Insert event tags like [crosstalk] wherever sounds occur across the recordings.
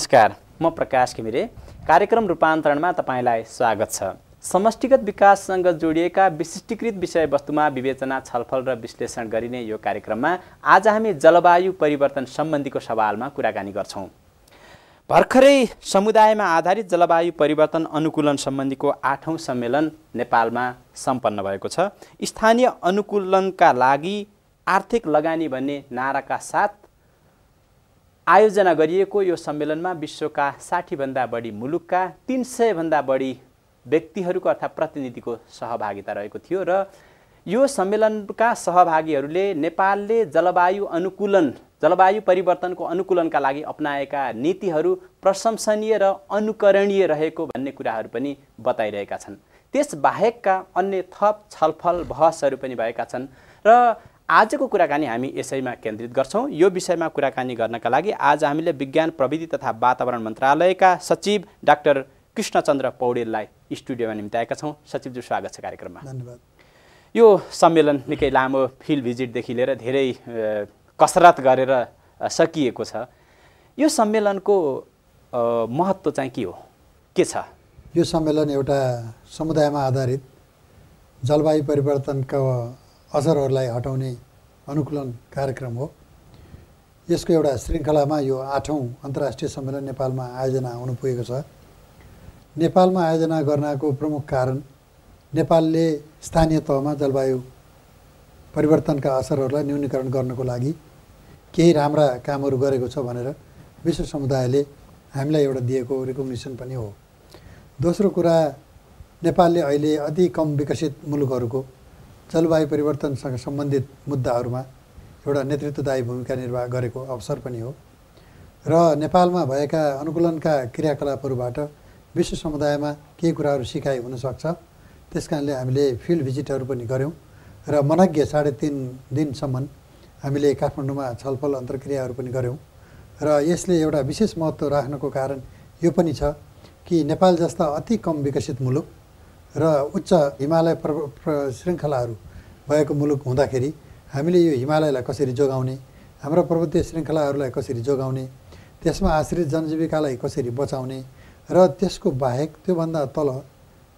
नमस्कार म प्रकाश घिमिरे कार्यक्रम रूपान्तरणमा तपाईँलाई स्वागत छ समष्टिगत विकाससँग जोडिएका विशिष्टीकृत विषयवस्तुमा विवेचना छलफल र विश्लेषण गरिने यो कार्यक्रममा आज हामी जलवायु परिवर्तन सम्बन्धीको सवालमा कुराकानी गर्छौँ भर्खरै समुदायमा आधारित जलवायु परिवर्तन अनुकूलन सम्बन्धीको आठौँ सम्मेलन नेपालमा सम्पन्न भएको छ स्थानीय अनुकूलनका लागि आर्थिक लगानी भन्ने नाराका साथ आयोजना गरिएको यो सम्मेलनमा विश्वका साठीभन्दा बढी मुलुकका तिन सयभन्दा बढी व्यक्तिहरूको अर्थात् प्रतिनिधिको सहभागिता रहेको थियो र यो सम्मेलनका सहभागीहरूले नेपालले जलवायु अनुकूलन जलवायु परिवर्तनको अनुकूलनका लागि अप्नाएका नीतिहरू प्रशंसनीय र अनुकरणीय रहेको भन्ने कुराहरू पनि बताइरहेका छन् त्यसबाहेकका अन्य थप छलफल बहसहरू पनि भएका छन् र आजको कुराकानी हामी यसैमा केन्द्रित गर्छौँ यो विषयमा कुराकानी गर्नका लागि आज हामीले विज्ञान प्रविधि तथा वातावरण मन्त्रालयका सचिव डाक्टर कृष्णचन्द्र पौडेललाई स्टुडियोमा निम्त्याएका छौँ सचिवज्यू स्वागत छ कार्यक्रममा धन्यवाद यो सम्मेलन निकै लामो फिल्ड भिजिटदेखि लिएर धेरै कसरत गरेर सकिएको छ यो सम्मेलनको महत्त्व चाहिँ के हो के छ यो सम्मेलन एउटा समुदायमा आधारित जलवायु परिवर्तनको असरहरूलाई हटाउने अनुकूलन कार्यक्रम हो यसको एउटा श्रृङ्खलामा यो आठौँ अन्तर्राष्ट्रिय सम्मेलन नेपालमा आयोजना हुनु पुगेको छ नेपालमा आयोजना गर्नको प्रमुख कारण नेपालले स्थानीय तहमा जलवायु परिवर्तनका असरहरूलाई न्यूनीकरण गर्नको लागि केही राम्रा कामहरू गरेको छ भनेर विश्व समुदायले हामीलाई एउटा दिएको रिकमेन्डेसन पनि हो दोस्रो कुरा नेपालले अहिले अति कम विकसित मुलुकहरूको जलवायु परिवर्तनसँग सम्बन्धित मुद्दाहरूमा एउटा नेतृत्वदायी भूमिका निर्वाह गरेको अवसर पनि हो र नेपालमा भएका अनुकूलनका क्रियाकलापहरूबाट विश्व समुदायमा केही कुराहरू सिकाइ हुनसक्छ त्यस कारणले हामीले फिल्ड भिजिटहरू पनि गऱ्यौँ र मनज्ञ साढे तिन दिनसम्म हामीले काठमाडौँमा छलफल अन्तर्क्रियाहरू पनि गऱ्यौँ र यसले एउटा विशेष महत्त्व राख्नको कारण यो पनि छ कि नेपाल जस्ता अति कम विकसित मुलुक र उच्च हिमालय प्र, श्रृङ्खलाहरू भएको मुलुक हुँदाखेरि हामीले यो हिमालयलाई कसरी जोगाउने हाम्रो पर्वतीय श्रृङ्खलाहरूलाई कसरी जोगाउने त्यसमा आश्रित जनजीविकालाई कसरी बचाउने र त्यसको बाहेक त्योभन्दा तल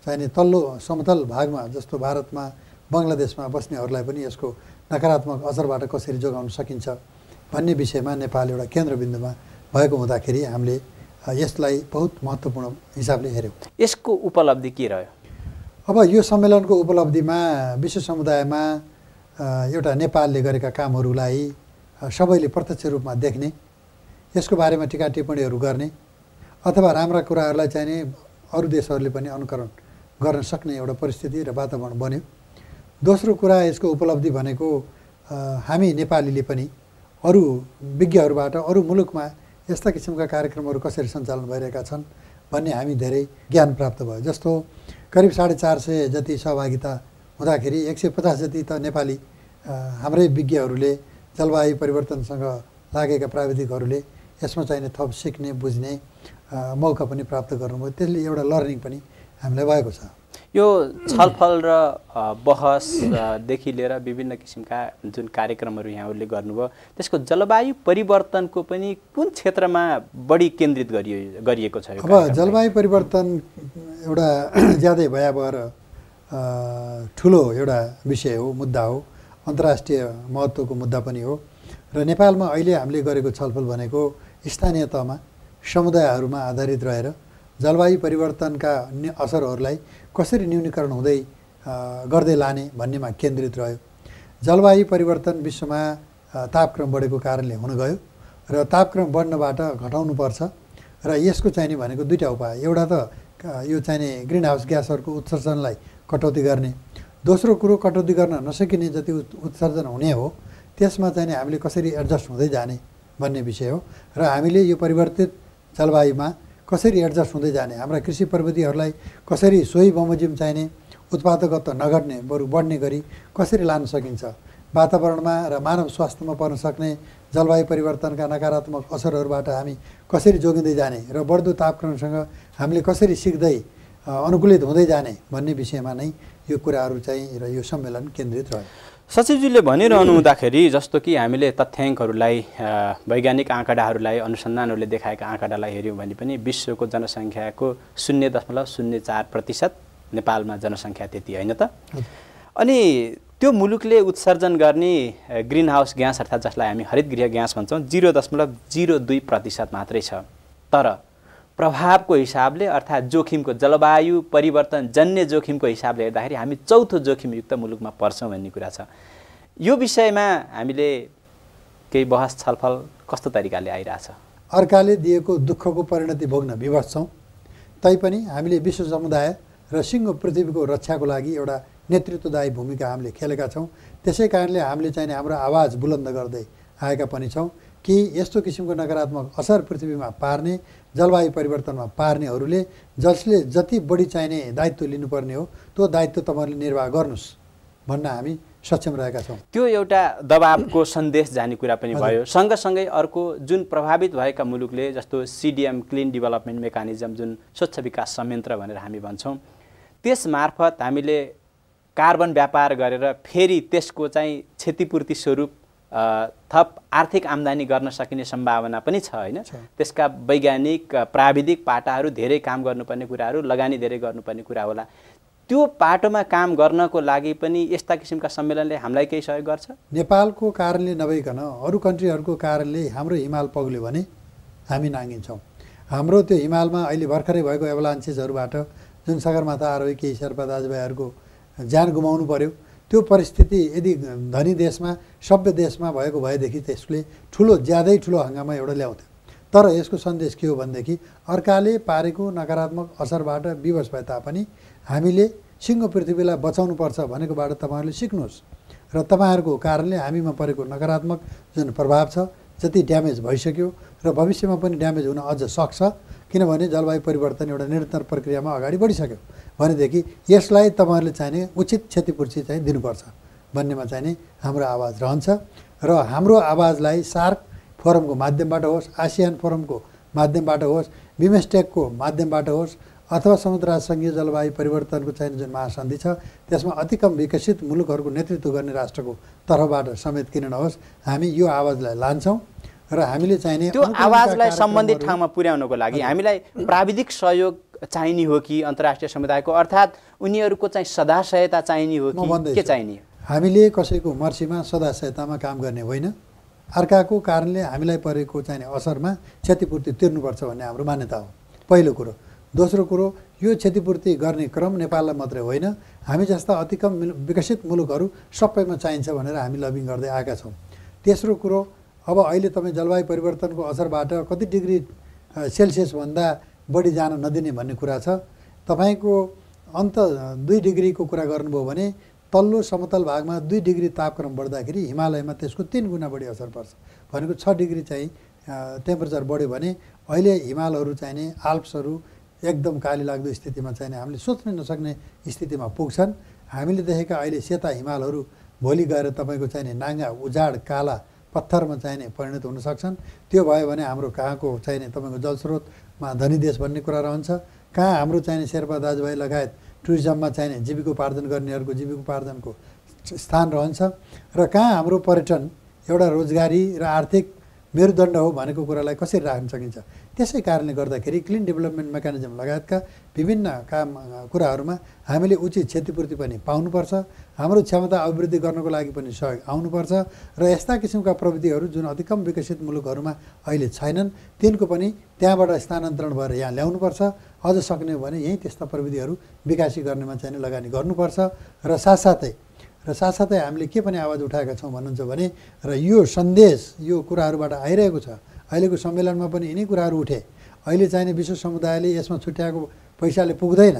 चाहिने तल्लो समतल भागमा जस्तो भारतमा बङ्गलादेशमा बस्नेहरूलाई पनि यसको नकारात्मक असरबाट कसरी जोगाउन सकिन्छ भन्ने विषयमा नेपाल एउटा केन्द्रबिन्दुमा भएको हुँदाखेरि हामीले यसलाई बहुत महत्त्वपूर्ण हिसाबले हेऱ्यौँ यसको उपलब्धि के रह्यो अब यो सम्मेलनको उपलब्धिमा विश्व समुदायमा एउटा नेपालले गरेका कामहरूलाई सबैले प्रत्यक्ष रूपमा देख्ने यसको बारेमा टिका टिप्पणीहरू गर्ने अथवा राम्रा कुराहरूलाई चाहिने अरू देशहरूले पनि अनुकरण गर्न सक्ने एउटा परिस्थिति र वातावरण बन्यो दोस्रो कुरा यसको उपलब्धि भनेको हामी नेपालीले पनि अरू विज्ञहरूबाट अरू मुलुकमा यस्ता किसिमका कार्यक्रमहरू कसरी सञ्चालन भइरहेका छन् भन्ने हामी धेरै ज्ञान प्राप्त भयो जस्तो करिब साढे चार सय जति सहभागिता हुँदाखेरि एक सय पचास जति त नेपाली हाम्रै विज्ञहरूले जलवायु परिवर्तनसँग लागेका प्राविधिकहरूले यसमा चाहिने थप सिक्ने बुझ्ने मौका पनि प्राप्त गर्नुभयो त्यसले एउटा लर्निङ पनि हामीलाई भएको छ यो छलफल र बहसदेखि लिएर विभिन्न किसिमका जुन कार्यक्रमहरू यहाँहरूले गर्नुभयो त्यसको जलवायु परिवर्तनको पनि कुन क्षेत्रमा बढी केन्द्रित गरियो गरिएको छ अब जलवायु परिवर्तन एउटा [clears throat] ज्यादै भयावह र ठुलो एउटा विषय हो मुद्दा हो अन्तर्राष्ट्रिय महत्त्वको मुद्दा पनि हो र नेपालमा अहिले हामीले गरेको छलफल भनेको स्थानीय तहमा समुदायहरूमा आधारित रहेर जलवायु परिवर्तनका असरहरूलाई कसरी न्यूनीकरण हुँदै गर्दै लाने भन्नेमा केन्द्रित रह्यो जलवायु परिवर्तन विश्वमा तापक्रम बढेको कारणले हुन गयो र तापक्रम बढ्नबाट घटाउनुपर्छ र यसको चाहिने भनेको दुईवटा उपाय एउटा त यो चाहिने ग्रिन हाउस ग्यासहरूको उत्सर्जनलाई कटौती गर्ने दोस्रो कुरो कटौती गर्न नसकिने जति उत्सर्जन हुने हो त्यसमा चाहिँ हामीले कसरी एडजस्ट हुँदै जाने भन्ने विषय हो र हामीले यो परिवर्तित जलवायुमा कसरी एडजस्ट हुँदै जाने हाम्रा कृषि प्रविधिहरूलाई कसरी सोही बमोजिम चाहिने उत्पादकत्व नघट्ने बरु बढ्ने गरी कसरी लान सकिन्छ वातावरणमा र मानव स्वास्थ्यमा पर्न सक्ने जलवायु परिवर्तनका नकारात्मक असरहरूबाट हामी कसरी जोगिँदै जाने र बढ्दो तापक्रमसँग हामीले कसरी सिक्दै अनुकूलित हुँदै जाने भन्ने विषयमा नै यो कुराहरू चाहिँ र यो सम्मेलन केन्द्रित रह्यो सचिवजीले भनिरहनु हुँदाखेरि जस्तो कि हामीले तथ्याङ्कहरूलाई वैज्ञानिक आँकडाहरूलाई अनुसन्धानहरूले देखाएका आँकडालाई हेऱ्यौँ भने पनि विश्वको जनसङ्ख्याको शून्य दशमलव शून्य चार प्रतिशत नेपालमा जनसङ्ख्या त्यति होइन त अनि त्यो मुलुकले उत्सर्जन गर्ने ग्रिन हाउस ग्यास अर्थात् जसलाई हामी हरित गृह ग्यास भन्छौँ जिरो दशमलव जिरो दुई प्रतिशत मात्रै छ तर प्रभावको हिसाबले अर्थात् जोखिमको जलवायु परिवर्तन जन्य जोखिमको हिसाबले हेर्दाखेरि हामी चौथो जोखिमयुक्त मुलुकमा पर्छौँ भन्ने कुरा छ यो विषयमा हामीले केही बहस छलफल कस्तो तरिकाले आइरहेछ अर्काले दिएको दुःखको परिणति भोग्न विवश छौँ तैपनि हामीले विश्व समुदाय र सिङ्गो पृथ्वीको रक्षाको लागि एउटा नेतृत्वदायी भूमिका हामीले खेलेका छौँ त्यसै कारणले हामीले चाहिने हाम्रो आवाज बुलन्द गर्दै आएका पनि छौँ कि यस्तो किसिमको नकारात्मक असर पृथ्वीमा पार्ने जलवायु परिवर्तनमा पार्नेहरूले जसले जति बढी चाहिने दायित्व लिनुपर्ने हो त्यो दायित्व तपाईँहरूले निर्वाह गर्नुहोस् भन्न हामी सक्षम रहेका छौँ त्यो एउटा दबावको सन्देश जाने कुरा पनि भयो सँगसँगै अर्को जुन प्रभावित भएका मुलुकले जस्तो सिडिएम क्लिन डेभलपमेन्ट मेकानिजम जुन स्वच्छ विकास संयन्त्र भनेर हामी भन्छौँ त्यस मार्फत हामीले कार्बन व्यापार गरेर फेरि त्यसको चाहिँ क्षतिपूर्ति स्वरूप थप आर्थिक आम्दानी गर्न सकिने सम्भावना पनि छ होइन त्यसका वैज्ञानिक प्राविधिक पाटाहरू धेरै काम गर्नुपर्ने कुराहरू लगानी धेरै गर्नुपर्ने कुरा होला त्यो पाटोमा काम गर्नको लागि पनि यस्ता किसिमका सम्मेलनले हामीलाई केही सहयोग गर्छ नेपालको कारणले नभइकन अरू कन्ट्रीहरूको कारणले हाम्रो हिमाल पग्ल्यो भने हामी नाङ्गिन्छौँ हाम्रो त्यो हिमालमा अहिले भर्खरै भएको एभलान्सेसहरूबाट जुन सगरमाथा आरोही केही शेर्पा दाजुभाइहरूको ज्यान गुमाउनु पर्यो त्यो परिस्थिति यदि धनी देशमा सभ्य देशमा भएको भएदेखि त्यसले ठुलो ज्यादै ठुलो हङ्गामा एउटा ल्याउँथ्यो तर यसको सन्देश के हो भनेदेखि अर्काले पारेको नकारात्मक असरबाट विवश भए तापनि हामीले सिङ्गो पृथ्वीलाई बचाउनुपर्छ भनेकोबाट तपाईँहरूले सिक्नुहोस् र तपाईँहरूको कारणले हामीमा परेको नकारात्मक जुन प्रभाव छ जति ड्यामेज भइसक्यो र भविष्यमा पनि ड्यामेज हुन अझ सक्छ किनभने जलवायु परिवर्तन एउटा निरन्तर प्रक्रियामा अगाडि बढिसक्यो भनेदेखि यसलाई तपाईँहरूले चाहिने उचित क्षतिपूर्ति चाहिँ दिनुपर्छ भन्नेमा चाहिने हाम्रो आवाज रहन्छ र हाम्रो आवाजलाई सार्क फोरमको माध्यमबाट होस् आसियान फोरमको माध्यमबाट होस् बिमेस्टेकको माध्यमबाट होस् अथवा समुद्र जलवायु परिवर्तनको चाहिँ जुन महासन्धि छ त्यसमा अतिकम विकसित मुलुकहरूको नेतृत्व गर्ने राष्ट्रको तर्फबाट समेत किन नहोस् हामी यो आवाजलाई लान्छौँ र हामीले चाहिने त्यो आवाजलाई सम्बन्धित ठाउँमा पुर्याउनको लागि हामीलाई प्राविधिक सहयोग चाहिने हो कि अन्तर्राष्ट्रिय समुदायको अर्थात् उनीहरूको चाहिँ सदा सहायता चाहिने हो कि के चाहिने हामीले कसैको मर्सीमा सदा सहायतामा काम गर्ने होइन अर्काको कारणले हामीलाई परेको चाहिने असरमा क्षतिपूर्ति तिर्नुपर्छ भन्ने हाम्रो मान्यता हो पहिलो कुरो दोस्रो कुरो यो क्षतिपूर्ति गर्ने क्रम नेपाललाई मात्रै होइन हामी जस्ता अतिकम विकसित मुलुकहरू सबैमा चाहिन्छ भनेर हामी लबिङ गर्दै आएका छौँ तेस्रो कुरो अब अहिले तपाईँ जलवायु परिवर्तनको असरबाट कति डिग्री सेल्सियसभन्दा बढी जान नदिने भन्ने कुरा छ तपाईँको अन्त दुई डिग्रीको कुरा गर्नुभयो भने तल्लो समतल भागमा दुई डिग्री तापक्रम बढ्दाखेरि हिमालयमा त्यसको तिन गुणा बढी असर पर्छ भनेको छ डिग्री चाहिँ टेम्परेचर बढ्यो भने अहिले हिमालहरू चाहिने आल्प्सहरू एकदम काली लाग्दो स्थितिमा चाहिँ हामीले सोच्नै नसक्ने स्थितिमा पुग्छन् हामीले देखेका अहिले सेता हिमालहरू भोलि गएर तपाईँको चाहिने नाङ्गा उजाड काला पत्थरमा चाहिने परिणत हुन सक्छन् त्यो भयो भने हाम्रो कहाँको चाहिने तपाईँको जलस्रोतमा धनी देश भन्ने कुरा रहन्छ कहाँ हाम्रो चाहिने शेर्पा दाजुभाइ लगायत टुरिज्ममा चाहिने जीविकोपार्जन गर्नेहरूको जीविकोपार्जनको स्थान रहन्छ र कहाँ हाम्रो पर्यटन एउटा रोजगारी र आर्थिक मेरुदण्ड हो भनेको कुरालाई कसरी राख्न सकिन्छ त्यसै कारणले गर्दाखेरि क्लिन डेभलपमेन्ट मेकानिजम लगायतका विभिन्न काम कुराहरूमा हामीले उचित क्षतिपूर्ति पनि पाउनुपर्छ हाम्रो क्षमता अभिवृद्धि गर्नको लागि पनि सहयोग आउनुपर्छ र यस्ता किसिमका प्रविधिहरू जुन अधिकम विकसित मुलुकहरूमा अहिले छैनन् तिनको पनि त्यहाँबाट स्थानान्तरण भएर यहाँ ल्याउनुपर्छ अझ सक्ने हो भने यहीँ त्यस्ता प्रविधिहरू विकासी गर्नेमा चाहिँ लगानी गर्नुपर्छ र साथसाथै र साथसाथै हामीले के पनि आवाज उठाएका छौँ भन्नुहुन्छ भने र यो सन्देश यो कुराहरूबाट आइरहेको छ अहिलेको सम्मेलनमा पनि यिनै कुराहरू उठे अहिले चाहिने विश्व समुदायले यसमा छुट्याएको पैसाले पुग्दैन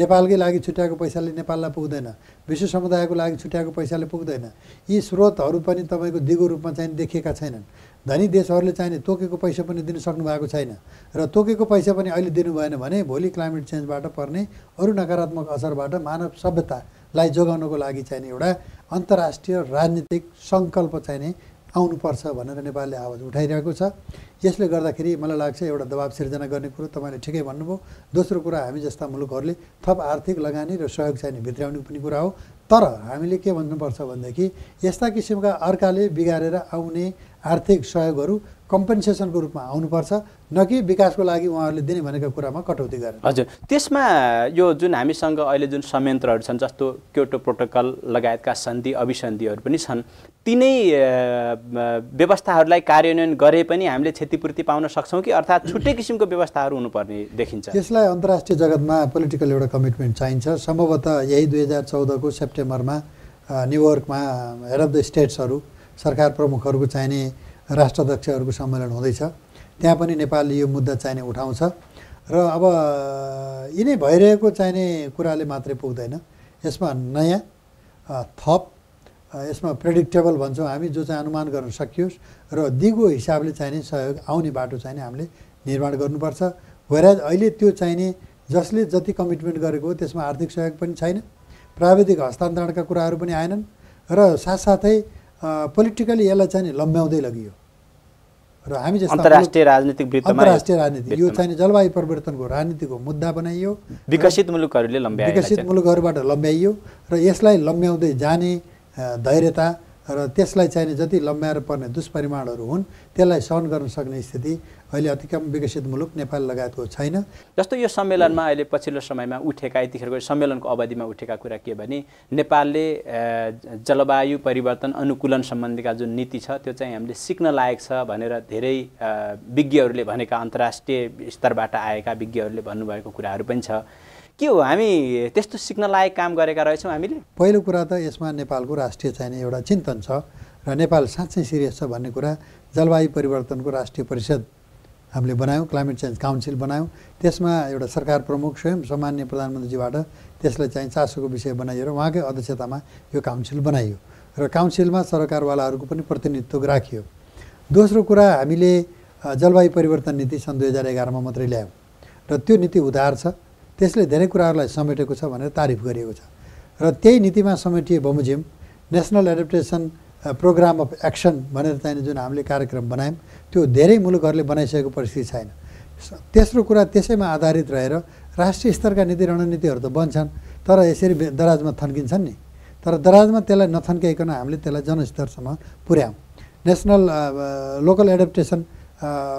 नेपालकै लागि छुट्याएको पैसाले नेपाललाई पुग्दैन विश्व समुदायको लागि छुट्याएको पैसाले पुग्दैन यी स्रोतहरू पनि तपाईँको दिगो रूपमा चाहिँ देखिएका छैनन् धनी देशहरूले चाहिने तोकेको पैसा पनि दिन सक्नु भएको छैन र तोकेको पैसा पनि अहिले दिनु भएन भने भोलि क्लाइमेट चेन्जबाट पर्ने अरू नकारात्मक असरबाट मानव सभ्यता लाई जोगाउनको लागि चाहिने एउटा अन्तर्राष्ट्रिय राजनीतिक सङ्कल्प चाहिने आउनुपर्छ भनेर नेपालले आवाज उठाइरहेको छ यसले गर्दाखेरि मलाई लाग्छ एउटा दबाब सिर्जना गर्ने कुरो तपाईँले ठिकै भन्नुभयो दोस्रो कुरा हामी जस्ता मुलुकहरूले थप आर्थिक लगानी र सहयोग चाहिने भित्राउने पनि कुरा हो तर हामीले के भन्नुपर्छ भनेदेखि यस्ता किसिमका अर्काले बिगारेर आउने आर्थिक सहयोगहरू कम्पेन्सेसनको रूपमा आउनुपर्छ न कि विकासको लागि उहाँहरूले दिने भनेको कुरामा कटौती गर्ने हजुर त्यसमा यो जुन हामीसँग अहिले जुन संयन्त्रहरू छन् जस्तो क्योटो प्रोटोकल लगायतका सन्धि अभिसन्धिहरू पनि छन् तिनै व्यवस्थाहरूलाई कार्यान्वयन गरे पनि हामीले क्षतिपूर्ति पाउन सक्छौँ कि अर्थात् छुट्टै किसिमको व्यवस्थाहरू हुनुपर्ने देखिन्छ त्यसलाई अन्तर्राष्ट्रिय जगतमा पोलिटिकल एउटा कमिटमेन्ट चाहिन्छ सम्भवतः यही दुई हजार चौधको सेप्टेम्बरमा न्युयोर्कमा हेड अफ द स्टेट्सहरू सरकार प्रमुखहरूको चाहिने राष्ट्राध्यक्षहरूको सम्मेलन हुँदैछ त्यहाँ पनि नेपालले यो मुद्दा चाहिने उठाउँछ र अब यिनै भइरहेको चाहिने कुराले मात्रै पुग्दैन यसमा नयाँ थप यसमा प्रेडिक्टेबल भन्छौँ हामी जो चाहिँ अनुमान गर्न सकियोस् र दिगो हिसाबले चाहिने सहयोग आउने बाटो चाहिने हामीले निर्माण गर्नुपर्छ वेराज अहिले त्यो चाहिने जसले जति कमिटमेन्ट गरेको हो त्यसमा आर्थिक सहयोग पनि छैन प्राविधिक हस्तान्तरणका कुराहरू पनि आएनन् र साथसाथै पोलिटिकली यसलाई चाहिँ लम्ब्याउँदै लगियो र हामी जस्तो अन्तर्राष्ट्रिय राजनीतिक अन्तर्राष्ट्रिय राजनीति यो चाहिँ जलवायु परिवर्तनको राजनीतिको मुद्दा बनाइयो विकसित मुलुकहरूले विकसित मुलुकहरूबाट लम्ब्याइयो र यसलाई लम्ब्याउँदै जाने धैर्यता र त्यसलाई चाहिने जति लम्ब्याएर पर्ने दुष्परिमाणहरू हुन् त्यसलाई सहन गर्न सक्ने स्थिति अहिले अतिकम विकसित मुलुक नेपाल लगायतको छैन जस्तो यो सम्मेलनमा अहिले पछिल्लो समयमा उठेका यतिखेरको सम्मेलनको अवधिमा उठेका कुरा के भने नेपालले जलवायु परिवर्तन अनुकूलन सम्बन्धीका जुन नीति छ त्यो चाहिँ हामीले सिक्न लायक छ भनेर धेरै विज्ञहरूले भनेका अन्तर्राष्ट्रिय स्तरबाट आएका विज्ञहरूले भन्नुभएको कुराहरू पनि छ के हो हामी त्यस्तो सिक्न लायक काम गरेका रहेछौँ हामीले पहिलो कुरा त यसमा नेपालको राष्ट्रिय चाहिने एउटा चिन्तन छ र नेपाल साँच्चै सिरियस छ भन्ने कुरा जलवायु परिवर्तनको राष्ट्रिय परिषद हामीले बनायौँ क्लाइमेट चेन्ज काउन्सिल बनायौँ त्यसमा एउटा सरकार प्रमुख स्वयं सामान्य प्रधानमन्त्रीजीबाट त्यसलाई चाहिँ चासोको विषय बनाइयो र उहाँकै अध्यक्षतामा यो काउन्सिल बनाइयो र काउन्सिलमा सरकारवालाहरूको पनि प्रतिनिधित्व राखियो दोस्रो कुरा हामीले जलवायु परिवर्तन नीति सन् दुई हजार एघारमा मात्रै ल्यायौँ र त्यो नीति उधार छ त्यसले धेरै कुराहरूलाई समेटेको छ भनेर तारिफ गरिएको छ र त्यही नीतिमा समेटिए बमोजिम national adaptation programme of action भनेर चाहिने जुन हामीले कार्यक्रम बनायौँ त्यो धेरै मुलुकहरूले बनाइसकेको परिस्थिति छैन तेस्रो कुरा त्यसैमा आधारित रहेर राष्ट्रिय स्तरका नीति रणनीतिहरू त बन्छन् तर यसरी दराजमा थन्किन्छन् नि तर दराजमा त्यसलाई नथन्काइकन हामीले त्यसलाई जनस्तरसम्म पुर्यायौँ national local adaptation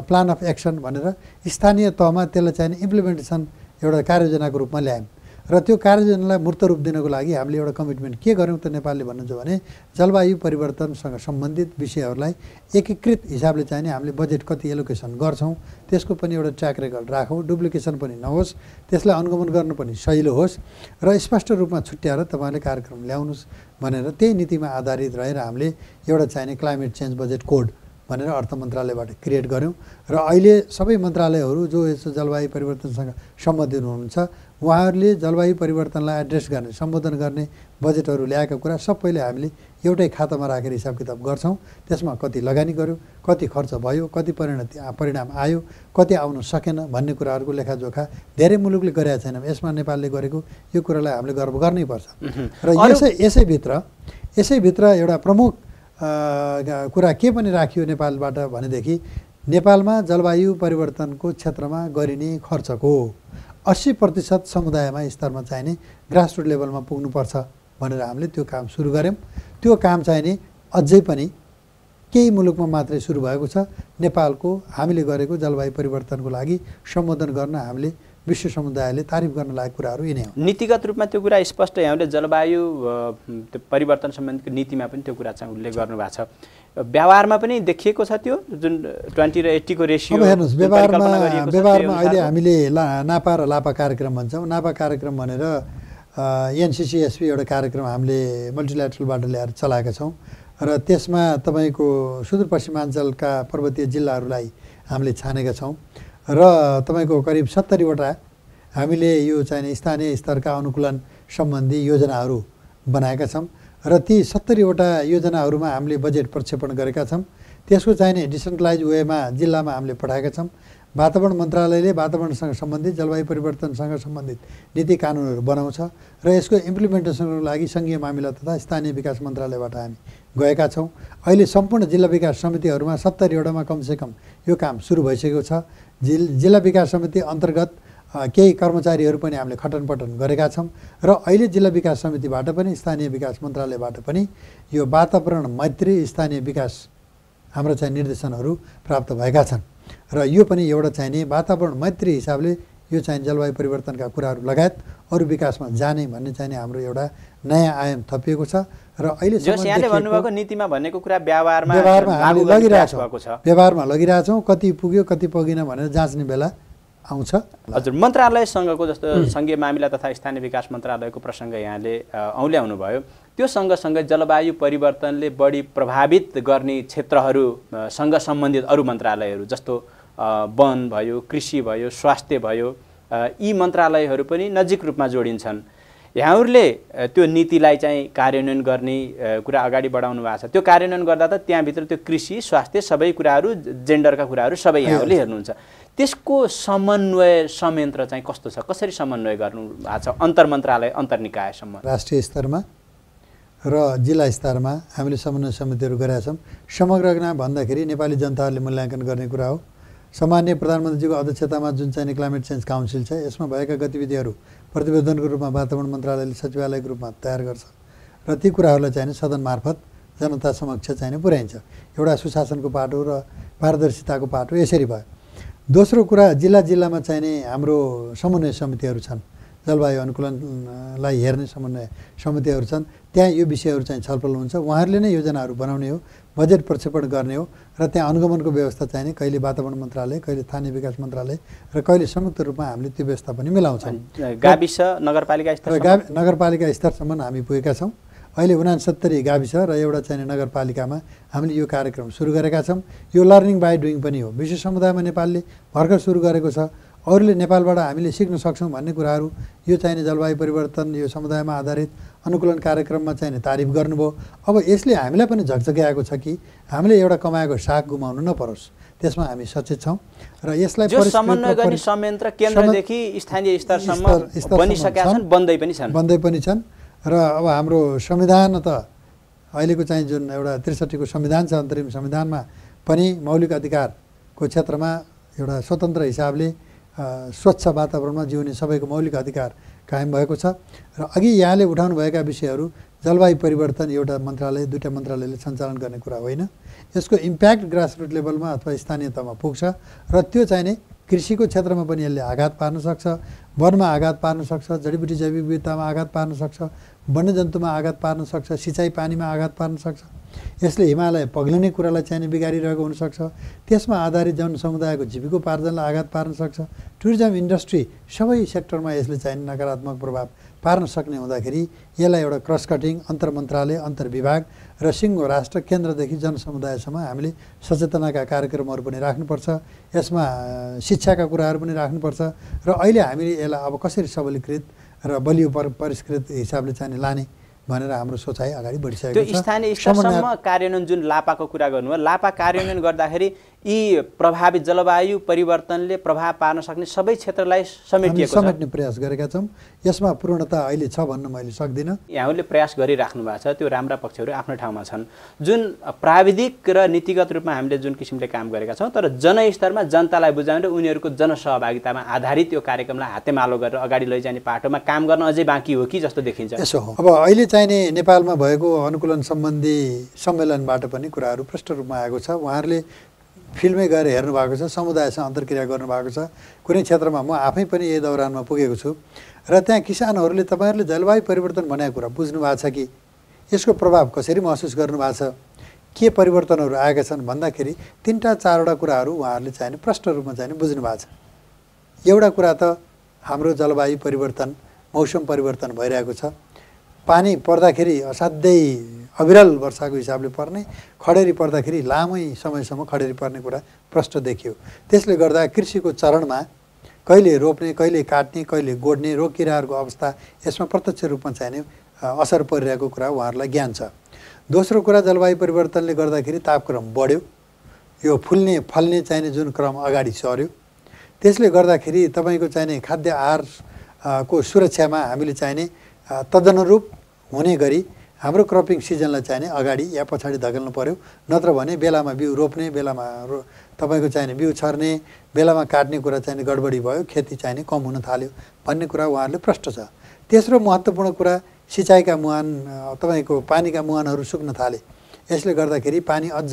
plan of action भनेर स्थानीय तहमा त्यसलाई चाहिने इम्प्लिमेन्टेसन एउटा कार्ययोजनाको रूपमा ल्यायौँ र त्यो कार्ययोजनालाई मूर्त रूप दिनको लागि हामीले एउटा कमिटमेन्ट के गऱ्यौँ त नेपालले भन्नुहुन्छ भने जलवायु परिवर्तनसँग सम्बन्धित विषयहरूलाई एकीकृत हिसाबले चाहिँ नि हामीले बजेट कति एलोकेसन गर्छौँ त्यसको पनि एउटा ट्र्याक रेकर्ड राखौँ डुप्लिकेसन पनि नहोस् त्यसलाई अनुगमन गर्नु पनि सहिलो होस् र स्पष्ट रूपमा छुट्याएर तपाईँले कार्यक्रम ल्याउनुहोस् भनेर त्यही नीतिमा आधारित रहेर हामीले एउटा चाहिने क्लाइमेट चेन्ज बजेट कोड भनेर अर्थ मन्त्रालयबाट क्रिएट गऱ्यौँ र अहिले सबै मन्त्रालयहरू जो यसो जलवायु परिवर्तनसँग सम्बन्धित हुनुहुन्छ उहाँहरूले जलवायु परिवर्तनलाई एड्रेस गर्ने सम्बोधन गर्ने बजेटहरू ल्याएको कुरा सबैले हामीले एउटै खातामा राखेर हिसाब किताब गर्छौँ त्यसमा कति लगानी गर्यो कति खर्च भयो कति परिणति परिणाम आयो कति आउन सकेन भन्ने कुराहरूको लेखाजोखा धेरै मुलुकले गरेका छैन यसमा नेपालले गरेको यो कुरालाई हामीले गर्व गर्नैपर्छ र यसै यसैभित्र यसैभित्र एउटा प्रमुख कुरा के पनि राखियो नेपालबाट भनेदेखि नेपालमा जलवायु परिवर्तनको क्षेत्रमा गरिने खर्चको अस्सी प्रतिशत समुदायमा स्तरमा चाहिने ग्रासरुट लेभलमा पुग्नुपर्छ भनेर हामीले त्यो काम सुरु गऱ्यौँ त्यो काम चाहिने अझै पनि केही मुलुकमा मात्रै सुरु भएको छ नेपालको हामीले गरेको जलवायु परिवर्तनको लागि सम्बोधन गर्न हामीले विश्व समुदायले तारिफ गर्न लागेको कुराहरू यिनै हो नीतिगत रूपमा त्यो कुरा स्पष्ट यहाँले जलवायु परिवर्तन सम्बन्धीको नीतिमा पनि त्यो कुरा चाहिँ उल्लेख गर्नुभएको छ व्यवहारमा पनि देखिएको छ त्यो जुन ट्वेन्टी र एट्टीको रेसियो हेर्नुहोस् व्यवहारमा व्यवहारमा अहिले हामीले ला नापा र लापा कार्यक्रम भन्छौँ नापा कार्यक्रम भनेर एनसिसिएसपी एउटा कार्यक्रम हामीले मल्टिल्याट्रलबाट ल्याएर चलाएका छौँ र त्यसमा तपाईँको सुदूरपश्चिमाञ्चलका पर्वतीय जिल्लाहरूलाई हामीले छानेका छौँ र तपाईँको करिब सत्तरीवटा हामीले यो चाहिँ स्थानीय स्तरका अनुकूलन सम्बन्धी योजनाहरू बनाएका छौँ र ती सत्तरीवटा योजनाहरूमा हामीले बजेट प्रक्षेपण गरेका छौँ त्यसको चाहिने डिसेन्ट्रलाइज वेमा जिल्लामा हामीले पठाएका छौँ वातावरण मन्त्रालयले वातावरणसँग सम्बन्धित जलवायु परिवर्तनसँग सम्बन्धित नीति कानुनहरू बनाउँछ र यसको इम्प्लिमेन्टेसनको लागि सङ्घीय मामिला तथा स्थानीय विकास मन्त्रालयबाट हामी गएका छौँ अहिले सम्पूर्ण जिल्ला विकास समितिहरूमा सत्तरीवटामा कमसेकम यो काम सुरु भइसकेको छ जिल जिल्ला विकास समिति अन्तर्गत केही कर्मचारीहरू पनि हामीले खटनपटन गरेका छौँ र अहिले जिल्ला विकास समितिबाट पनि स्थानीय विकास मन्त्रालयबाट पनि यो वातावरण मैत्री स्थानीय विकास हाम्रो चाहिँ निर्देशनहरू प्राप्त भएका छन् र यो पनि एउटा चाहिने वातावरण मैत्री हिसाबले यो चाहिँ जलवायु परिवर्तनका कुराहरू लगायत अरू विकासमा जाने भन्ने चाहिने हाम्रो एउटा नयाँ आयाम थपिएको छ र अहिले भन्नुभएको नीतिमा भनेको कुरा व्यवहारमा व्यवहारमा हामी लगिरहेछौँ व्यवहारमा लगिरहेछौँ कति पुग्यो कति पुगेन भनेर जाँच्ने बेला आउँछ हजुर मन्त्रालयसँगको जस्तो सङ्घीय मामिला तथा स्थानीय विकास मन्त्रालयको प्रसङ्ग यहाँले औल्याउनु भयो त्यो सँगसँगै जलवायु परिवर्तनले बढी प्रभावित गर्ने क्षेत्रहरूसँग सम्बन्धित अरू मन्त्रालयहरू जस्तो वन भयो कृषि भयो स्वास्थ्य भयो यी मन्त्रालयहरू पनि नजिक रूपमा जोडिन्छन् यहाँहरूले त्यो नीतिलाई चाहिँ कार्यान्वयन गर्ने कुरा अगाडि बढाउनु भएको छ त्यो कार्यान्वयन गर्दा त त्यहाँभित्र त्यो कृषि स्वास्थ्य सबै कुराहरू जेन्डरका कुराहरू सबै यहाँहरूले हेर्नुहुन्छ त्यसको समन्वय संयन्त्र चाहिँ कस्तो छ कसरी समन्वय गर्नु भएको छ अन्तर मन्त्रालय अन्तर निकायसम्म राष्ट्रिय स्तरमा र जिल्ला स्तरमा हामीले समन्वय समितिहरू गरेका छौँ समग्रमा भन्दाखेरि नेपाली जनताहरूले मूल्याङ्कन गर्ने कुरा हो सामान्य प्रधानमन्त्रीजीको अध्यक्षतामा जुन चाहिने क्लाइमेट चेन्ज काउन्सिल छ यसमा भएका गतिविधिहरू प्रतिवेदनको रूपमा वातावरण मन्त्रालयले सचिवालयको रूपमा तयार गर्छ र ती कुराहरूलाई चाहिने सदन मार्फत जनता समक्ष चाहिने पुर्याइन्छ एउटा सुशासनको पाटो र पारदर्शिताको पाटो यसरी भयो दोस्रो कुरा जिल्ला जिल्लामा चाहिने हाम्रो समन्वय समितिहरू छन् जलवायु अनुकूलनलाई हेर्ने समन्वय समितिहरू छन् त्यहाँ यो विषयहरू चाहिँ छलफल हुन्छ उहाँहरूले नै योजनाहरू बनाउने हो बजेट प्रक्षेपण गर्ने हो र त्यहाँ अनुगमनको व्यवस्था चाहिने कहिले वातावरण मन्त्रालय कहिले स्थानीय विकास मन्त्रालय र कहिले संयुक्त रूपमा हामीले त्यो व्यवस्था पनि मिलाउँछौँ गाविस नगरपालिका र नगरपालिका स्तरसम्म हामी पुगेका छौँ अहिले उनासत्तरी गाविस र एउटा चाहिने नगरपालिकामा हामीले यो कार्यक्रम सुरु गरेका छौँ यो लर्निङ बाई डुइङ पनि हो विश्व समुदायमा नेपालले भर्खर सुरु गरेको छ अरूले नेपालबाट हामीले सिक्न सक्छौँ भन्ने कुराहरू यो चाहिने जलवायु परिवर्तन यो समुदायमा आधारित अनुकूलन कार्यक्रममा चाहिने तारिफ गर्नुभयो अब यसले हामीलाई पनि झकझक्याएको छ कि हामीले एउटा कमाएको साग गुमाउनु नपरोस् त्यसमा हामी सचेत छौँ र यसलाई समन्वय गर्ने संयन्त्र केन्द्रदेखि स्थानीय स्तरसम्म छन् बन्दै पनि छन् बन्दै पनि छन् र अब हाम्रो संविधान त अहिलेको चाहिँ जुन एउटा त्रिसठीको संविधान छ अन्तरिम संविधानमा पनि मौलिक अधिकारको क्षेत्रमा एउटा स्वतन्त्र हिसाबले स्वच्छ वातावरणमा जिउने सबैको मौलिक अधिकार कायम भएको छ र अघि यहाँले उठाउनुभएका विषयहरू जलवायु परिवर्तन एउटा मन्त्रालय दुईवटा मन्त्रालयले सञ्चालन गर्ने कुरा होइन यसको इम्प्याक्ट ग्रासरुट लेभलमा अथवा स्थानीय तहमा पुग्छ र त्यो चाहिने कृषिको क्षेत्रमा पनि यसले आघात पार्न सक्छ वनमा आघात पार्न सक्छ जडीबुटी जैविक विविधतामा आघात पार्न सक्छ वन्यजन्तुमा आघात पार्न सक्छ सिँचाइ पानीमा आघात पार्न सक्छ यसले हिमालय पग्लिने कुरालाई चाहिने बिगारिरहेको हुनसक्छ त्यसमा आधारित जनसमुदायको जीविकोपार्जनलाई आघात पार्न सक्छ टुरिज्म इन्डस्ट्री सबै सेक्टरमा यसले चाहिने नकारात्मक प्रभाव पार्न सक्ने हुँदाखेरि यसलाई एउटा क्रस कटिङ अन्तर मन्त्रालय अन्तर विभाग र सिङ्गो राष्ट्र केन्द्रदेखि जनसमुदायसम्म हामीले सचेतनाका कार्यक्रमहरू पनि राख्नुपर्छ यसमा शिक्षाका कुराहरू पनि राख्नुपर्छ र अहिले हामीले यसलाई अब कसरी सबलीकृत र बलियो पर परिष्कृत हिसाबले चाहिँ लाने भनेर हाम्रो सोचाइ अगाडि बढिसकेको छ स्थानीय स्तरसम्म कार्यान्वयन जुन लापाको कुरा गर्नुभयो लापा कार्यान्वयन गर्दाखेरि यी प्रभावित जलवायु परिवर्तनले प्रभाव पार्न सक्ने सबै क्षेत्रलाई समेटिएको समेट्ने प्रयास गरेका छौँ यसमा पूर्णता अहिले छ भन्न मैले सक्दिनँ यहाँहरूले प्रयास गरिराख्नु भएको छ त्यो राम्रा पक्षहरू आफ्नो ठाउँमा छन् जुन प्राविधिक र नीतिगत रूपमा हामीले जुन किसिमले काम गरेका छौँ तर जनस्तरमा जनतालाई बुझाउने उनीहरूको जनसहभागितामा आधारित यो कार्यक्रमलाई हातेमालो गरेर अगाडि लैजाने पाटोमा काम गर्न अझै बाँकी हो कि जस्तो देखिन्छ यसो हो अब अहिले चाहिने नेपालमा भएको अनुकूलन सम्बन्धी सम्मेलनबाट पनि कुराहरू प्रष्ट रूपमा आएको छ उहाँहरूले फिल्डमै गएर भएको छ समुदायसँग अन्तर्क्रिया गर्नुभएको छ कुनै क्षेत्रमा म आफै पनि यही दौरानमा पुगेको छु र त्यहाँ किसानहरूले तपाईँहरूले जलवायु परिवर्तन भनेको कुरा बुझ्नु भएको छ कि यसको प्रभाव कसरी महसुस गर्नुभएको छ के परिवर्तनहरू आएका छन् भन्दाखेरि तिनवटा चारवटा कुराहरू उहाँहरूले चाहिने प्रष्ट रूपमा चाहिने बुझ्नु भएको छ एउटा कुरा त हाम्रो जलवायु परिवर्तन मौसम परिवर्तन भइरहेको छ पानी पर्दाखेरि असाध्यै अविरल वर्षाको हिसाबले पर्ने खडेरी पर्दाखेरि लामै समयसम्म खडेरी पर्ने कुरा प्रष्ट देखियो त्यसले गर्दा कृषिको चरणमा कहिले रोप्ने कहिले काट्ने कहिले गोड्ने रोग किराहरूको अवस्था यसमा प्रत्यक्ष रूपमा चाहिने असर परिरहेको कुरा उहाँहरूलाई ज्ञान छ दोस्रो कुरा जलवायु परिवर्तनले गर्दाखेरि तापक्रम बढ्यो यो फुल्ने फल्ने चाहिने जुन क्रम अगाडि सर्यो त्यसले गर्दाखेरि तपाईँको चाहिने खाद्य आहार को सुरक्षामा हामीले चाहिने तदनुरूप हुने गरी हाम्रो क्रपिङ सिजनलाई चाहिने अगाडि या पछाडि धकेल्नु पऱ्यो नत्र भने बेलामा बिउ रोप्ने बेलामा रो तपाईँको चाहिने बिउ छर्ने बेलामा काट्ने कुरा चाहिने गडबडी भयो खेती चाहिने कम हुन थाल्यो भन्ने कुरा उहाँहरूले प्रष्ट छ तेस्रो महत्त्वपूर्ण कुरा सिँचाइका मुहान तपाईँको पानीका मुहानहरू सुक्न थाले यसले गर्दाखेरि पानी अझ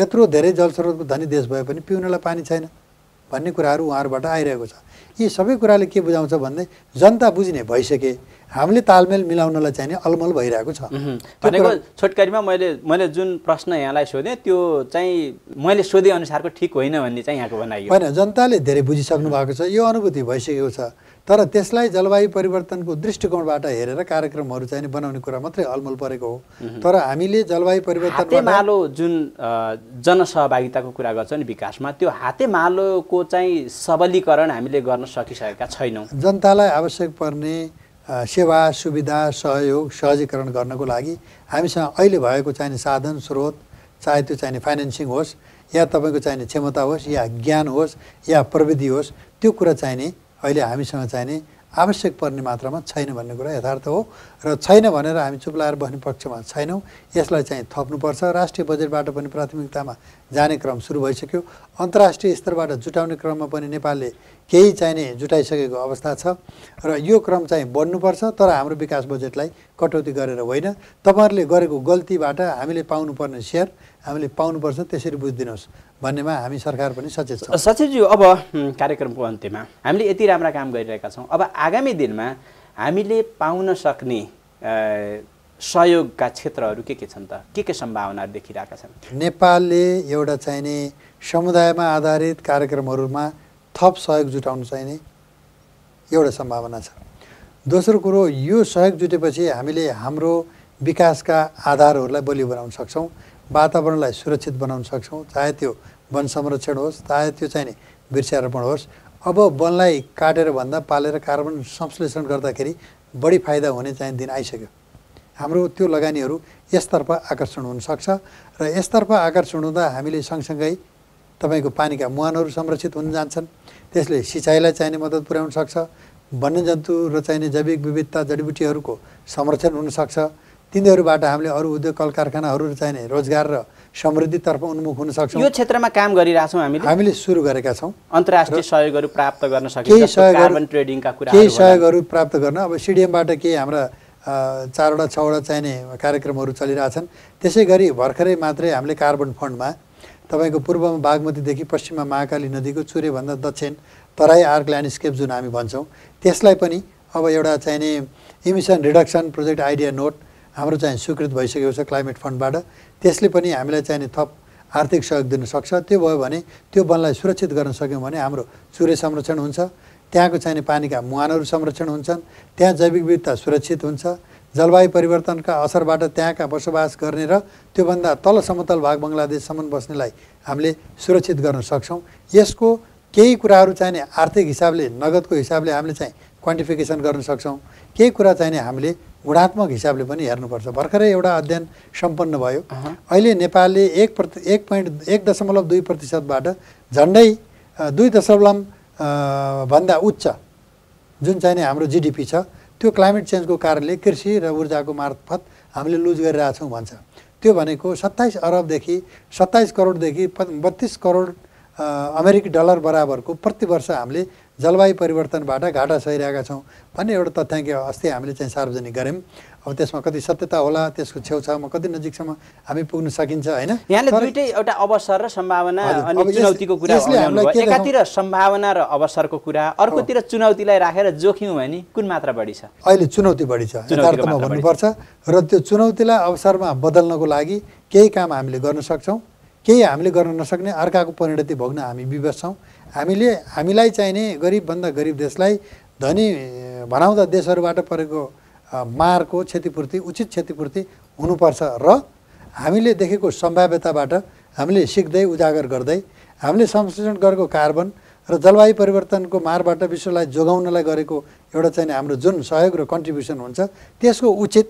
यत्रो धेरै जलस्रोतको धनी देश भए पनि पिउनलाई पानी छैन भन्ने कुराहरू उहाँहरूबाट आइरहेको छ यी सबै कुराले के बुझाउँछ भन्दै जनता बुझ्ने भइसके हामीले तालमेल मिलाउनलाई चाहिने अलमल भइरहेको छ भनेको छोटकारीमा मैले मैले जुन प्रश्न यहाँलाई सोधेँ त्यो चाहिँ मैले सोधे अनुसारको ठिक होइन भन्ने चाहिँ यहाँको भनाइ होइन जनताले धेरै बुझिसक्नु भएको छ यो अनुभूति भइसकेको छ तर त्यसलाई जलवायु परिवर्तनको दृष्टिकोणबाट हेरेर कार्यक्रमहरू चाहिँ बनाउने कुरा मात्रै अलमल परेको हो तर हामीले जलवायु परिवर्तन मालो जुन जनसहभागिताको कुरा गर्छौँ नि विकासमा त्यो हाते मालोको चाहिँ सबलीकरण हामीले गर्न सकिसकेका छैनौँ जनतालाई आवश्यक पर्ने सेवा सुविधा सहयोग सहजीकरण गर्नको लागि हामीसँग अहिले भएको चाहिने साधन स्रोत चाहे त्यो चाहिने फाइनेन्सिङ होस् या तपाईँको चाहिने क्षमता होस् या ज्ञान होस् या प्रविधि होस् त्यो कुरा चाहिने अहिले हामीसँग चाहिने आवश्यक पर्ने मात्रामा छैन भन्ने कुरा यथार्थ हो र छैन भनेर हामी चुप लगाएर बस्ने पक्षमा छैनौँ यसलाई चाहिँ थप्नुपर्छ राष्ट्रिय बजेटबाट पनि प्राथमिकतामा जाने क्रम सुरु भइसक्यो अन्तर्राष्ट्रिय स्तरबाट जुटाउने क्रममा पनि नेपालले केही चाहिने जुटाइसकेको अवस्था छ र यो क्रम चाहिँ बढ्नुपर्छ तर हाम्रो विकास बजेटलाई कटौती गरेर होइन तपाईँहरूले गरेको गल्तीबाट हामीले पाउनुपर्ने सेयर हामीले पाउनुपर्छ त्यसरी बुझिदिनुहोस् भन्नेमा हामी सरकार पनि सचेत छौँ सचेतज्यू अब कार्यक्रमको अन्त्यमा हामीले यति राम्रा काम गरिरहेका छौँ अब आगामी दिनमा हामीले पाउन सक्ने सहयोगका क्षेत्रहरू के के छन् त के के सम्भावनाहरू देखिरहेका छन् नेपालले एउटा चाहिने समुदायमा आधारित कार्यक्रमहरूमा थप सहयोग जुटाउनु चाहिने एउटा सम्भावना छ दोस्रो कुरो यो सहयोग जुटेपछि हामीले हाम्रो विकासका आधारहरूलाई बलियो बनाउन सक्छौँ वातावरणलाई सुरक्षित बनाउन सक्छौँ चाहे त्यो वन संरक्षण होस् चाहे त्यो चाहिँ चाहिने वृक्षारोपण होस् अब वनलाई काटेर भन्दा पालेर कार्बन संश्लेषण गर्दाखेरि बढी फाइदा हुने चाहिँ दिन आइसक्यो हाम्रो त्यो लगानीहरू यसतर्फ आकर्षण हुनसक्छ र यसतर्फ आकर्षण हुँदा हामीले सँगसँगै तपाईँको पानीका मुहानहरू संरक्षित हुन जान्छन् त्यसले सिँचाइलाई चाहिने मद्दत पुर्याउन सक्छ वन्यजन्तु र चाहिने जैविक विविधता जडीबुटीहरूको संरक्षण हुनसक्छ तिनीहरूबाट हामीले अरू उद्योग कल कारखानाहरू चाहिने रोजगार र समृद्धितर्फ उन्मुख हुन सक्छौँ यो क्षेत्रमा काम गरिरहेछौँ हामीले हामीले सुरु गरेका छौँ अन्तर्राष्ट्रिय सहयोगहरू प्राप्त गर्न केही ट्रेडिङका कुरा केही सहयोगहरू प्राप्त गर्न अब सिडिएमबाट केही हाम्रा चारवटा छवटा चाहिने कार्यक्रमहरू चलिरहेछन् त्यसै गरी भर्खरै मात्रै हामीले कार्बन फन्डमा तपाईँको पूर्वमा बागमतीदेखि पश्चिममा महाकाली नदीको चुरेभन्दा दक्षिण तराई आर्क ल्यान्डस्केप जुन हामी भन्छौँ त्यसलाई पनि अब एउटा चाहिने emission reduction project idea note हाम्रो चाहिँ स्वीकृत भइसकेको छ क्लाइमेट फन्डबाट त्यसले पनि हामीलाई चाहिने थप आर्थिक सहयोग दिन सक्छ त्यो भयो भने त्यो वनलाई सुरक्षित गर्न सक्यौँ भने हाम्रो सूर्य संरक्षण हुन्छ त्यहाँको चाहिने पानीका मुहानहरू संरक्षण हुन्छन् त्यहाँ जैविक विविधता सुरक्षित हुन्छ जलवायु परिवर्तनका असरबाट त्यहाँका बसोबास गर्ने र त्योभन्दा तल समतल भाग बङ्गलादेशसम्म बस्नेलाई हामीले सुरक्षित गर्न सक्छौँ यसको केही कुराहरू चाहिने आर्थिक हिसाबले नगदको हिसाबले हामीले चाहिँ क्वान्टिफिकेसन गर्न सक्छौँ केही कुरा चाहिने हामीले गुणात्मक हिसाबले पनि हेर्नुपर्छ भर्खरै एउटा अध्ययन सम्पन्न भयो अहिले नेपालले एक प्रति एक पोइन्ट एक दशमलव दुई प्रतिशतबाट झन्डै दुई दशमलव भन्दा उच्च जुन चाहिँ नि हाम्रो जिडिपी छ त्यो क्लाइमेट चेन्जको कारणले कृषि र ऊर्जाको मार्फत हामीले लुज गरिरहेछौँ भन्छ त्यो भनेको सत्ताइस अरबदेखि सत्ताइस करोडदेखि बत्तिस करोड अमेरिकी डलर बराबरको प्रतिवर्ष हामीले जलवायु परिवर्तनबाट घाटा सहिरहेका छौँ भन्ने एउटा तथ्याङ्क अस्ति हामीले चाहिँ सार्वजनिक गऱ्यौँ अब त्यसमा कति सत्यता होला त्यसको छेउछाउमा कति नजिकसम्म हामी पुग्न सकिन्छ होइन यहाँले दुइटै एउटा अवसर र सम्भावना अनि चुनौतीको कुरा एकातिर सम्भावना र अवसरको कुरा अर्कोतिर चुनौतीलाई राखेर जोखिम भने कुन मात्रा बढी छ अहिले चुनौती बढी छ यथार्थमा भन्नुपर्छ र त्यो चुनौतीलाई अवसरमा बदल्नको लागि केही काम हामीले गर्न सक्छौँ केही हामीले गर्न नसक्ने अर्काको परिणति भोग्न हामी विवश छौँ हामीले हामीलाई चाहिने गरिबभन्दा गरिब देशलाई धनी भनाउँदा देशहरूबाट परेको मारको क्षतिपूर्ति उचित क्षतिपूर्ति हुनुपर्छ र हामीले देखेको सम्भाव्यताबाट हामीले सिक्दै उजागर गर्दै हामीले संश्लेषण गरेको कार्बन र जलवायु परिवर्तनको मारबाट विश्वलाई जोगाउनलाई गरेको एउटा चाहिँ हाम्रो जुन सहयोग र कन्ट्रिब्युसन हुन्छ त्यसको उचित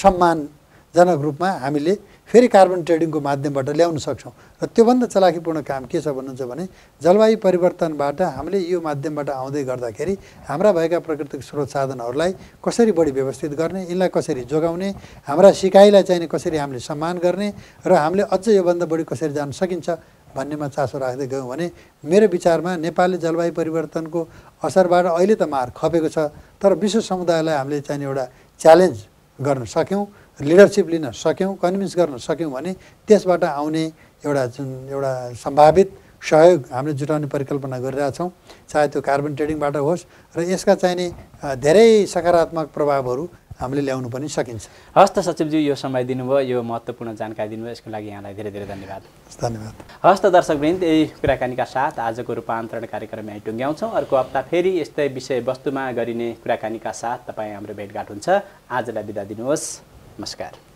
सम्मानजनक रूपमा हामीले फेरि कार्बन ट्रेडिङको माध्यमबाट ल्याउन सक्छौँ र त्योभन्दा चलाखीपूर्ण काम के छ भन्नुहुन्छ भने जलवायु परिवर्तनबाट हामीले यो माध्यमबाट आउँदै गर्दाखेरि हाम्रा भएका प्राकृतिक स्रोत साधनहरूलाई कसरी बढी व्यवस्थित गर्ने यिनलाई कसरी जोगाउने हाम्रा सिकाइलाई चाहिने कसरी हामीले सम्मान गर्ने र हामीले अझ योभन्दा बढी कसरी जान सकिन्छ भन्नेमा चासो राख्दै गयौँ भने मेरो विचारमा नेपालले जलवायु परिवर्तनको असरबाट अहिले त मार खपेको छ तर विश्व समुदायलाई हामीले चाहिने एउटा च्यालेन्ज गर्न सक्यौँ लिडरसिप लिन सक्यौँ कन्भिन्स गर्न सक्यौँ भने त्यसबाट आउने एउटा जुन एउटा सम्भावित सहयोग हामीले जुटाउने परिकल्पना गरिरहेछौँ चाहे त्यो कार्बन ट्रेडिङबाट होस् र यसका चाहिने धेरै सकारात्मक प्रभावहरू हामीले ल्याउनु पनि सकिन्छ हस्त त सचिवजी यो समय दिनुभयो यो महत्त्वपूर्ण जानकारी दिनुभयो यसको लागि यहाँलाई धेरै धेरै धन्यवाद धन्यवाद हस् त दर्शकवृन्द यही कुराकानीका साथ आजको रूपान्तरण कार्यक्रम यहीँ टुङ्ग्याउँछौँ अर्को हप्ता फेरि यस्तै विषयवस्तुमा गरिने कुराकानीका साथ तपाईँ हाम्रो भेटघाट हुन्छ आजलाई बिदा दिनुहोस् नमस्कार